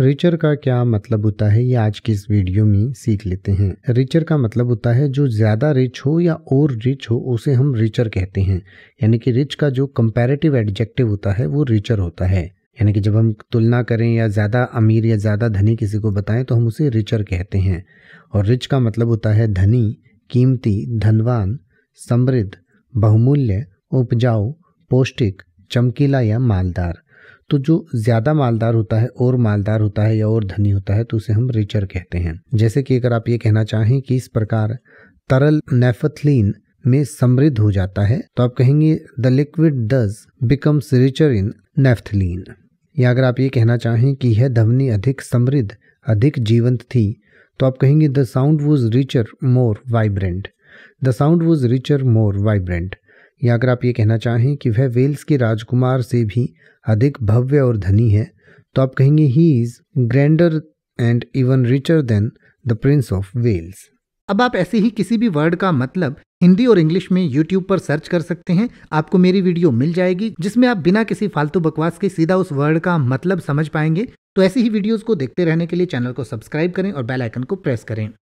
richer का क्या मतलब होता है ये आज की इस वीडियो में सीख लेते हैं रिचर का मतलब होता है जो ज़्यादा रिच हो या और रिच हो उसे हम रिचर कहते हैं यानी कि रिच का जो कंपैरेटिव एडजेक्टिव होता है वो रिचर होता है यानी कि जब हम तुलना करें या ज़्यादा अमीर या ज़्यादा धनी किसी को बताएं तो हम उसे रिचर कहते हैं और रिच का मतलब होता है धनी कीमती धनवान समृद्ध बहुमूल्य उपजाऊ पौष्टिक चमकीला या मालदार तो जो ज़्यादा मालदार होता है और मालदार होता है या और धनी होता है तो उसे हम रिचर कहते हैं जैसे कि अगर आप ये कहना चाहें कि इस प्रकार तरल नेफथलीन में समृद्ध हो जाता है तो आप कहेंगे the liquid does becomes richer in naphthalene या अगर आप ये कहना चाहें कि यह धवनी अधिक समृद्ध अधिक जीवंत थी तो आप कहेंगे the sound was richer more vibrant the sound was richer more vibrant या अगर आप ये कहना चाहें कि वह वेल्स के राजकुमार से भी अधिक भव्य और धनी है तो आप कहेंगे he is grander and even richer than the Prince of Wales अब आप ऐसे ही किसी भी वर्ड का मतलब हिंदी और इंग्लिश में यूट्यूब पर सर्च कर सकते हैं आपको मेरी वीडियो मिल जाएगी जिसमें आप बिना किसी फालतू बकवास के सीधा उस वर्ड का मतलब समझ पाएंगे तो ऐसी ही वीडियोस को देखते रहने के लिए चैनल को सब्सक्राइब करें और बेल आइकन को प्रेस करें